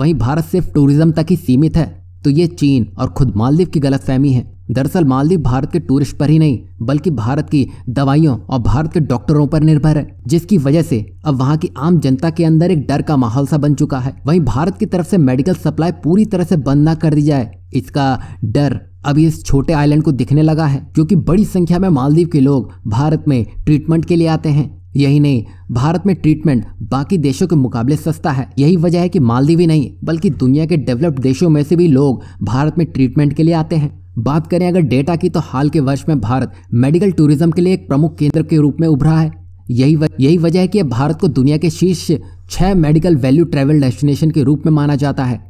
वहीं भारत सिर्फ टूरिज्म तक ही सीमित है तो ये चीन और खुद मालदीव की फहमी है दरअसल मालदीव भारत के टूरिस्ट पर ही नहीं बल्कि भारत की दवाइयों और भारत के डॉक्टरों पर निर्भर है जिसकी वजह से अब वहाँ की आम जनता के अंदर एक डर का माहौल सा बन चुका है वहीं भारत की तरफ से मेडिकल सप्लाई पूरी तरह से बंद ना कर दी जाए इसका डर अभी इस छोटे आइलैंड को दिखने लगा है क्योंकि बड़ी संख्या में मालदीव के लोग भारत में ट्रीटमेंट के लिए आते हैं यही नहीं भारत में ट्रीटमेंट बाकी देशों के मुकाबले सस्ता है यही वजह है कि मालदीवी नहीं बल्कि दुनिया के डेवलप्ड देशों में से भी लोग भारत में ट्रीटमेंट के लिए आते हैं बात करें अगर डेटा की तो हाल के वर्ष में भारत मेडिकल टूरिज्म के लिए एक प्रमुख केंद्र के रूप में उभरा है यही व, यही वजह है कि भारत को दुनिया के शीर्ष छः मेडिकल वैल्यू ट्रैवल डेस्टिनेशन के रूप में माना जाता है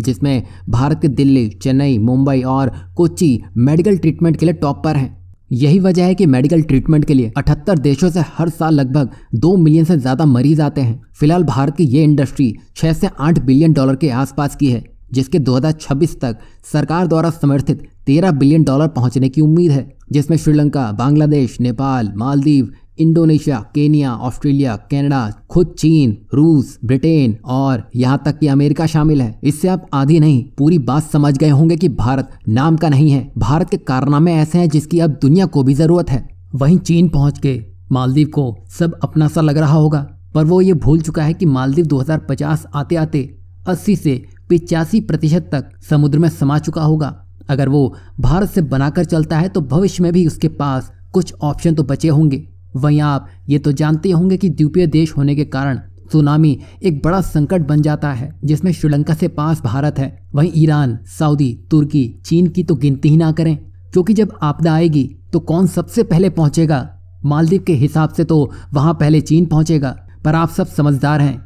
जिसमें भारत के दिल्ली चेन्नई मुंबई और कोची मेडिकल ट्रीटमेंट के लिए टॉप पर हैं यही वजह है कि मेडिकल ट्रीटमेंट के लिए 78 देशों से हर साल लगभग 2 मिलियन से ज़्यादा मरीज आते हैं फिलहाल भारत की ये इंडस्ट्री 6 से 8 बिलियन डॉलर के आसपास की है जिसके 2026 तक सरकार द्वारा समर्थित 13 बिलियन डॉलर पहुंचने की उम्मीद है जिसमें Sri Lanka Bangladesh Nepal Maldives Indonesia Kenya Australia Canada खुद चीन रूस ब्रिटेन और यहाँ तक कि अमेरिका शामिल है इससे आप आधी नहीं पूरी बात समझ गए होंगे कि भारत नाम का नहीं है भारत के कारनामे ऐसे हैं जिसकी अब दुनिया को भी जरूरत है वहीं चीन पहुंच के मालदीव को सब अपना सा लग रहा होगा पर वो ये भूल चुका है कि मालदीव 2050 आते आते 80 से पिचासी प्रतिशत तक समुद्र में समा चुका होगा अगर वो भारत से बनाकर चलता है तो भविष्य में भी उसके पास कुछ ऑप्शन तो बचे होंगे वहीं आप ये तो जानते होंगे कि द्वीपीय देश होने के कारण सुनामी एक बड़ा संकट बन जाता है जिसमें श्रीलंका से पास भारत है वहीं ईरान सऊदी तुर्की चीन की तो गिनती ही ना करें क्योंकि जब आपदा आएगी तो कौन सबसे पहले पहुंचेगा मालदीव के हिसाब से तो वहां पहले चीन पहुंचेगा पर आप सब समझदार हैं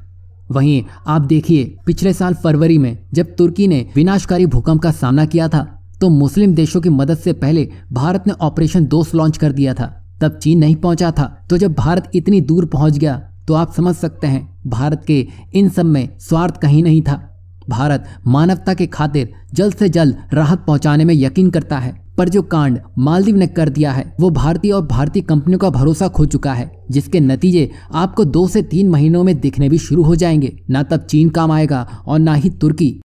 वहीं आप देखिए पिछले साल फरवरी में जब तुर्की ने विनाशकारी भूकंप का सामना किया था तो मुस्लिम देशों की मदद से पहले भारत ने ऑपरेशन दोस्त लॉन्च कर दिया था तब चीन नहीं पहुंचा था तो जब भारत इतनी दूर पहुंच गया तो आप समझ सकते हैं भारत के इन सब में स्वार्थ कहीं नहीं था भारत मानवता के खातिर जल्द से जल्द राहत पहुंचाने में यकीन करता है पर जो कांड मालदीव ने कर दिया है वो भारतीय और भारतीय कंपनियों का भरोसा खो चुका है जिसके नतीजे आपको दो से तीन महीनों में दिखने भी शुरू हो जाएंगे ना तब चीन काम आएगा और ना ही तुर्की